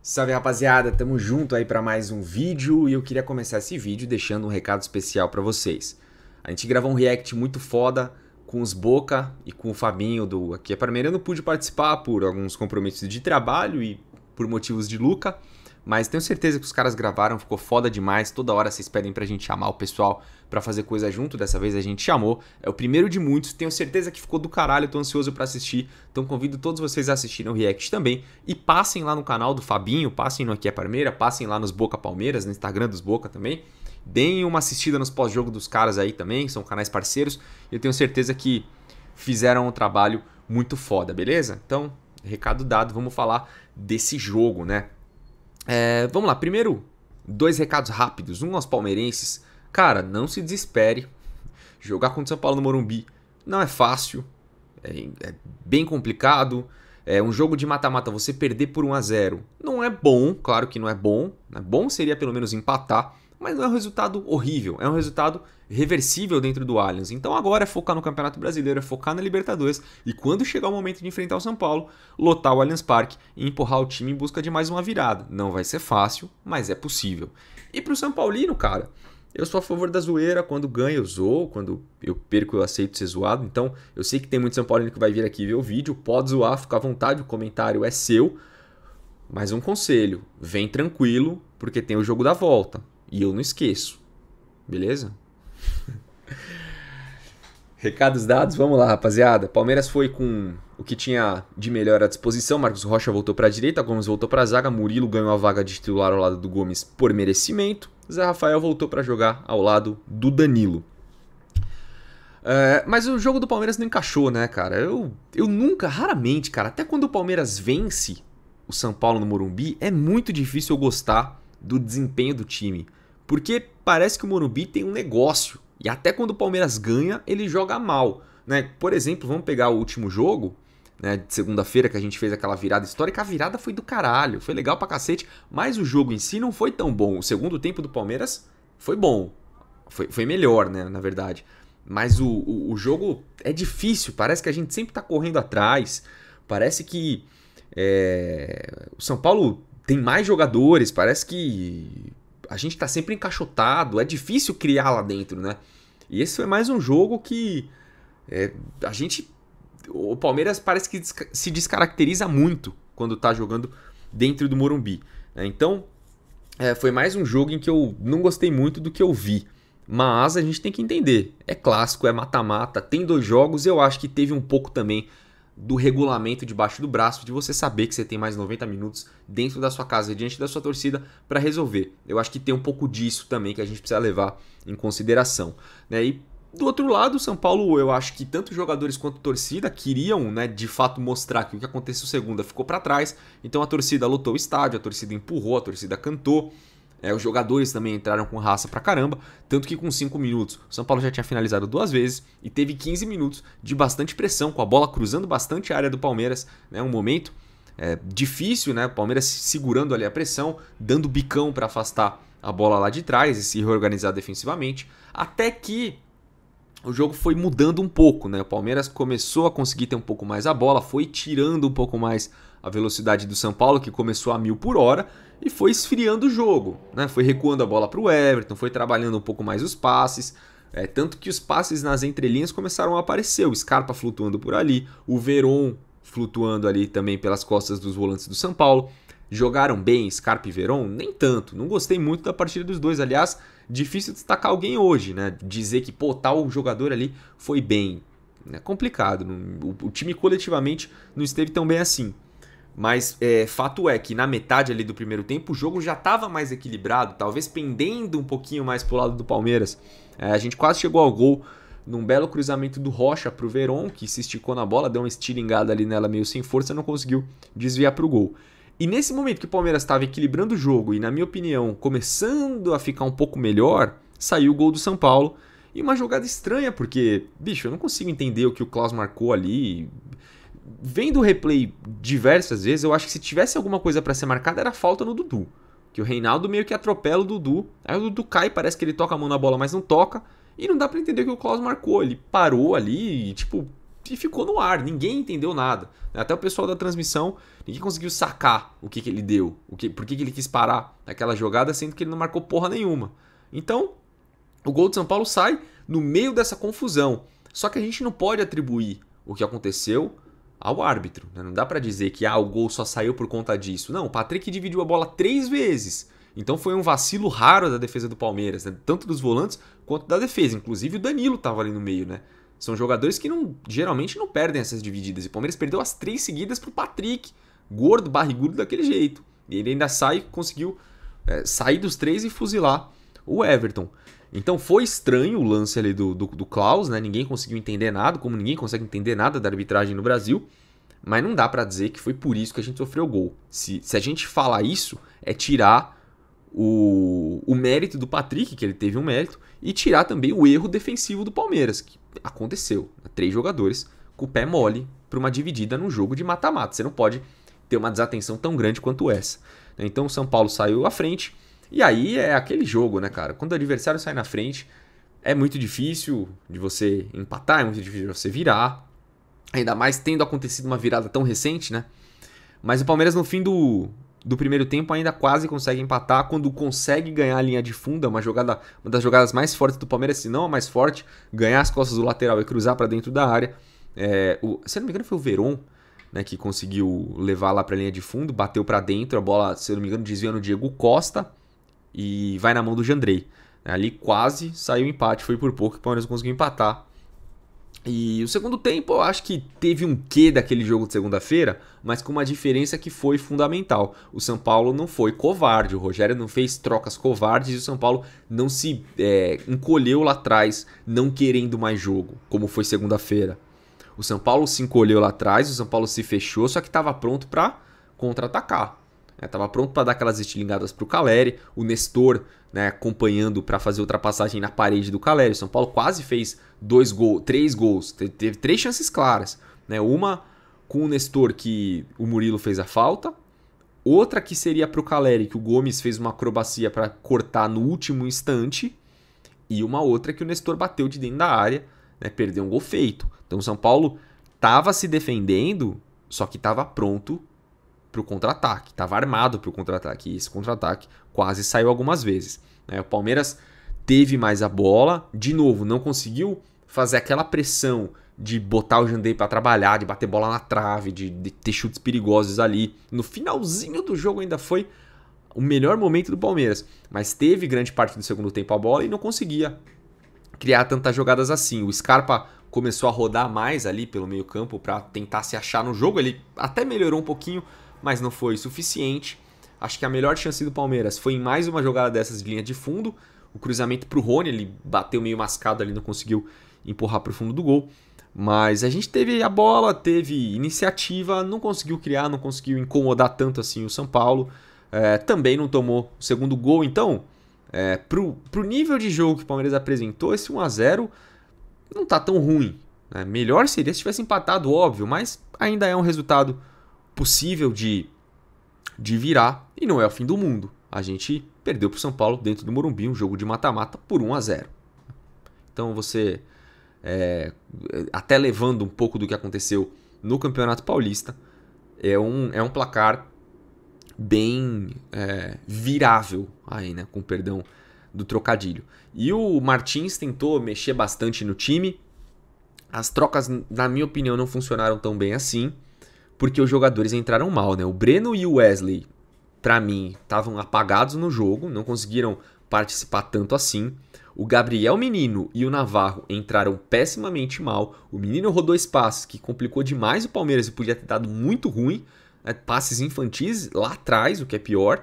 Salve rapaziada, tamo junto aí para mais um vídeo e eu queria começar esse vídeo deixando um recado especial para vocês. A gente gravou um react muito foda com os Boca e com o Fabinho do Aqui é Parmeira. Eu não pude participar por alguns compromissos de trabalho e por motivos de Luca. Mas tenho certeza que os caras gravaram, ficou foda demais. Toda hora vocês pedem pra gente chamar o pessoal para fazer coisa junto. Dessa vez a gente chamou. É o primeiro de muitos. Tenho certeza que ficou do caralho. Tô ansioso para assistir. Então convido todos vocês a assistirem o react também. E passem lá no canal do Fabinho, passem no Aqui é Palmeira, passem lá nos Boca Palmeiras, no Instagram dos Boca também. Deem uma assistida nos pós-jogo dos caras aí também, são canais parceiros. Eu tenho certeza que fizeram um trabalho muito foda, beleza? Então, recado dado, vamos falar desse jogo, né? É, vamos lá, primeiro, dois recados rápidos. Um aos palmeirenses. Cara, não se desespere. Jogar contra o São Paulo no Morumbi não é fácil. É, é bem complicado. É um jogo de mata-mata, você perder por 1 a 0 não é bom, claro que não é bom. Né? Bom seria pelo menos empatar mas não é um resultado horrível, é um resultado reversível dentro do Allianz. Então agora é focar no Campeonato Brasileiro, é focar na Libertadores e quando chegar o momento de enfrentar o São Paulo, lotar o Allianz Parque e empurrar o time em busca de mais uma virada. Não vai ser fácil, mas é possível. E pro São Paulino, cara, eu sou a favor da zoeira, quando ganho eu zoo, quando eu perco eu aceito ser zoado. Então, eu sei que tem muito São Paulino que vai vir aqui ver o vídeo, pode zoar, fica à vontade, o comentário é seu. Mas um conselho, vem tranquilo, porque tem o jogo da volta. E eu não esqueço. Beleza? Recados dados, vamos lá, rapaziada. Palmeiras foi com o que tinha de melhor à disposição. Marcos Rocha voltou para a direita, Gomes voltou para a zaga, Murilo ganhou a vaga de titular ao lado do Gomes por merecimento. Zé Rafael voltou para jogar ao lado do Danilo. É, mas o jogo do Palmeiras não encaixou, né, cara? Eu, eu nunca, raramente, cara, até quando o Palmeiras vence o São Paulo no Morumbi, é muito difícil eu gostar do desempenho do time. Porque parece que o Morumbi tem um negócio. E até quando o Palmeiras ganha, ele joga mal. Né? Por exemplo, vamos pegar o último jogo, né, de segunda-feira que a gente fez aquela virada histórica, a virada foi do caralho, foi legal pra cacete, mas o jogo em si não foi tão bom. O segundo tempo do Palmeiras foi bom, foi, foi melhor, né, na verdade. Mas o, o, o, jogo é difícil, parece que a gente sempre tá correndo atrás, parece que é, o São Paulo tem mais jogadores, parece que a gente está sempre encaixotado, é difícil criar lá dentro, né? E esse foi mais um jogo que é, a gente. O Palmeiras parece que se descaracteriza muito quando está jogando dentro do Morumbi. Né? Então, é, foi mais um jogo em que eu não gostei muito do que eu vi. Mas a gente tem que entender: é clássico, é mata-mata, tem dois jogos. Eu acho que teve um pouco também do regulamento debaixo do braço, de você saber que você tem mais 90 minutos dentro da sua casa, diante da sua torcida, para resolver. Eu acho que tem um pouco disso também que a gente precisa levar em consideração. Né? E do outro lado, o São Paulo, eu acho que tanto jogadores quanto torcida queriam, né, de fato mostrar que o que aconteceu segunda ficou para trás. Então a torcida lotou o estádio, a torcida empurrou, a torcida cantou. É, os jogadores também entraram com raça pra caramba, tanto que com 5 minutos o São Paulo já tinha finalizado duas vezes e teve 15 minutos de bastante pressão, com a bola cruzando bastante a área do Palmeiras, né, um momento é, difícil, né, o Palmeiras segurando ali a pressão, dando bicão para afastar a bola lá de trás e se reorganizar defensivamente, até que o jogo foi mudando um pouco, né? O Palmeiras começou a conseguir ter um pouco mais a bola, foi tirando um pouco mais a velocidade do São Paulo, que começou a mil por hora, e foi esfriando o jogo. Né? Foi recuando a bola para o Everton, foi trabalhando um pouco mais os passes. É, tanto que os passes nas entrelinhas começaram a aparecer. O Scarpa flutuando por ali, o Veron flutuando ali também pelas costas dos volantes do São Paulo. Jogaram bem Scarpa e Veron? Nem tanto. Não gostei muito da partida dos dois. Aliás, difícil destacar alguém hoje, né? Dizer que, pô, tal jogador ali foi bem. É complicado. O, o time coletivamente não esteve tão bem assim. Mas é, fato é que na metade ali do primeiro tempo o jogo já estava mais equilibrado, talvez pendendo um pouquinho mais pro lado do Palmeiras. É, a gente quase chegou ao gol num belo cruzamento do Rocha pro Veron, que se esticou na bola, deu uma estilingada ali nela meio sem força, não conseguiu desviar pro gol. E nesse momento que o Palmeiras estava equilibrando o jogo e, na minha opinião, começando a ficar um pouco melhor, saiu o gol do São Paulo. E uma jogada estranha, porque, bicho, eu não consigo entender o que o Klaus marcou ali vendo o replay diversas vezes, eu acho que se tivesse alguma coisa para ser marcada era falta no Dudu. Que o Reinaldo meio que atropela o Dudu. Aí o Dudu cai, parece que ele toca a mão na bola, mas não toca. E não dá para entender o que o Klaus marcou. Ele parou ali e, tipo, e ficou no ar. Ninguém entendeu nada. Até o pessoal da transmissão, ninguém conseguiu sacar o que, que ele deu. O que, por que, que ele quis parar aquela jogada, sendo que ele não marcou porra nenhuma. Então, o gol de São Paulo sai no meio dessa confusão. Só que a gente não pode atribuir o que aconteceu ao árbitro. Né? Não dá para dizer que ah, o gol só saiu por conta disso. Não, o Patrick dividiu a bola três vezes. Então foi um vacilo raro da defesa do Palmeiras, né? tanto dos volantes quanto da defesa. Inclusive o Danilo estava ali no meio, né? São jogadores que não, geralmente não perdem essas divididas. E o Palmeiras perdeu as três seguidas para o Patrick, gordo, barrigudo daquele jeito. E ele ainda sai, conseguiu é, sair dos três e fuzilar o Everton. Então foi estranho o lance ali do, do, do Klaus, né? Ninguém conseguiu entender nada, como ninguém consegue entender nada da arbitragem no Brasil. Mas não dá para dizer que foi por isso que a gente sofreu gol. Se, se a gente falar isso, é tirar o, o mérito do Patrick, que ele teve um mérito, e tirar também o erro defensivo do Palmeiras, que aconteceu. Três jogadores com o pé mole para uma dividida num jogo de mata-mata. Você não pode ter uma desatenção tão grande quanto essa. Então o São Paulo saiu à frente e aí é aquele jogo, né, cara? Quando o adversário sai na frente, é muito difícil de você empatar, é muito difícil de você virar. Ainda mais tendo acontecido uma virada tão recente, né? Mas o Palmeiras no fim do, do primeiro tempo ainda quase consegue empatar quando consegue ganhar a linha de funda, é uma jogada, uma das jogadas mais fortes do Palmeiras, se não a mais forte, ganhar as costas do lateral e cruzar para dentro da área. É, o, se não me engano foi o Veron, né, que conseguiu levar lá para a linha de fundo, bateu para dentro, a bola, se não me engano, desvia no Diego Costa e vai na mão do Jandrei. Ali quase saiu o empate, foi por pouco que o Palmeiras conseguiu empatar. E o segundo tempo eu acho que teve um quê daquele jogo de segunda-feira, mas com uma diferença que foi fundamental. O São Paulo não foi covarde, o Rogério não fez trocas covardes e o São Paulo não se é, encolheu lá atrás, não querendo mais jogo, como foi segunda-feira. O São Paulo se encolheu lá atrás, o São Paulo se fechou, só que estava pronto para contra-atacar. Estava né? pronto para dar aquelas estilingadas para o Caleri, o Nestor né, acompanhando para fazer ultrapassagem na parede do Caleri. O São Paulo quase fez dois gols, três gols, teve, três chances claras. Né? Uma com o Nestor que o Murilo fez a falta, outra que seria para o Caleri, que o Gomes fez uma acrobacia para cortar no último instante, e uma outra que o Nestor bateu de dentro da área, né, perdeu um gol feito. Então o São Paulo estava se defendendo, só que estava pronto para o contra-ataque, estava armado para o contra-ataque. E esse contra-ataque quase saiu algumas vezes. Né? O Palmeiras teve mais a bola, de novo, não conseguiu fazer aquela pressão de botar o Jandei para trabalhar, de bater bola na trave, de, de, ter chutes perigosos ali. No finalzinho do jogo ainda foi o melhor momento do Palmeiras, mas teve grande parte do segundo tempo a bola e não conseguia criar tantas jogadas assim. O Scarpa começou a rodar mais ali pelo meio-campo para tentar se achar no jogo, ele até melhorou um pouquinho, mas não foi suficiente. Acho que a melhor chance do Palmeiras foi em mais uma jogada dessas de linha de fundo. O cruzamento para o Rony, ele bateu meio mascado ali, não conseguiu empurrar para o fundo do gol. Mas a gente teve a bola, teve iniciativa, não conseguiu criar, não conseguiu incomodar tanto assim o São Paulo. É, também não tomou o segundo gol, então, é, o nível de jogo que o Palmeiras apresentou, esse 1 a 0 não tá tão ruim. Né? Melhor seria se tivesse empatado, óbvio, mas ainda é um resultado possível de, de virar e não é o fim do mundo. A gente perdeu para o São Paulo dentro do Morumbi um jogo de mata-mata por 1 a 0. Então você é, até levando um pouco do que aconteceu no Campeonato Paulista é um, é um placar bem é, virável aí, né? Com perdão do trocadilho. E o Martins tentou mexer bastante no time. As trocas, na minha opinião, não funcionaram tão bem assim porque os jogadores entraram mal, né? O Breno e o Wesley, para mim, estavam apagados no jogo, não conseguiram participar tanto assim. O Gabriel Menino e o Navarro entraram pessimamente mal. O Menino rodou espaços que complicou demais o Palmeiras e podia ter dado muito ruim. Né? Passes infantis lá atrás, o que é pior.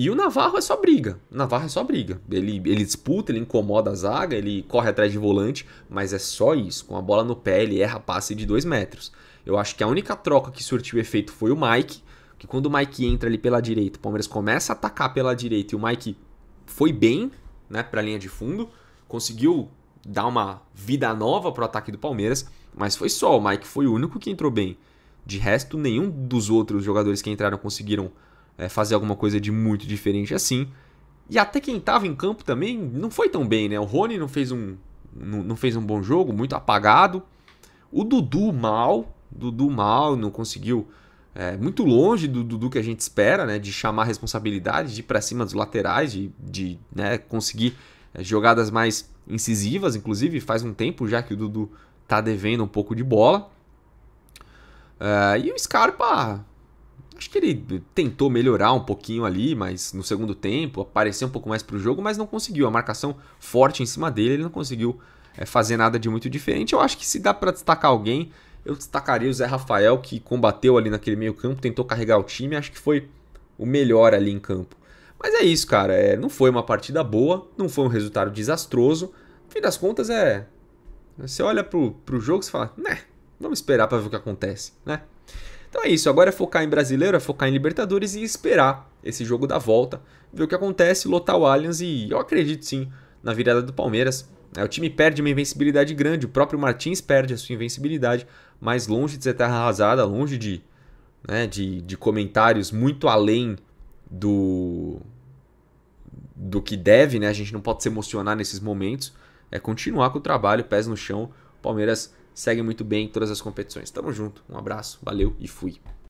E o Navarro é só briga. O Navarro é só briga. Ele, ele disputa, ele incomoda a zaga, ele corre atrás de volante, mas é só isso. Com a bola no pé, ele erra passe de 2 metros. Eu acho que a única troca que surtiu efeito foi o Mike, que quando o Mike entra ali pela direita, o Palmeiras começa a atacar pela direita e o Mike foi bem, né, para a linha de fundo, conseguiu dar uma vida nova pro ataque do Palmeiras, mas foi só, o Mike foi o único que entrou bem. De resto, nenhum dos outros jogadores que entraram conseguiram é, fazer alguma coisa de muito diferente assim. E até quem estava em campo também não foi tão bem, né? O Rony não fez um, não, não fez um bom jogo, muito apagado. O Dudu mal, Dudu mal, não conseguiu. É, muito longe do Dudu que a gente espera, né? De chamar responsabilidade, de ir para cima dos laterais, de, de né, conseguir é, jogadas mais incisivas, inclusive faz um tempo já que o Dudu tá devendo um pouco de bola. É, e o Scarpa Acho que ele tentou melhorar um pouquinho ali, mas no segundo tempo, apareceu um pouco mais para o jogo, mas não conseguiu. A marcação forte em cima dele, ele não conseguiu é, fazer nada de muito diferente. Eu acho que se dá para destacar alguém, eu destacaria o Zé Rafael, que combateu ali naquele meio campo, tentou carregar o time, acho que foi o melhor ali em campo. Mas é isso, cara. É, não foi uma partida boa, não foi um resultado desastroso. No fim das contas, é. Você olha pro, pro jogo e fala, né? Vamos esperar para ver o que acontece, né? Então é isso, agora é focar em brasileiro, é focar em Libertadores e esperar esse jogo da volta, ver o que acontece, lotar o Allianz e eu acredito sim na virada do Palmeiras. Né? O time perde uma invencibilidade grande, o próprio Martins perde a sua invencibilidade, mas longe de ser terra arrasada, longe de, né, de, de comentários muito além do, do que deve, né? A gente não pode se emocionar nesses momentos. É continuar com o trabalho, pés no chão. O Palmeiras segue muito bem em todas as competições. Tamo junto, um abraço, valeu e fui.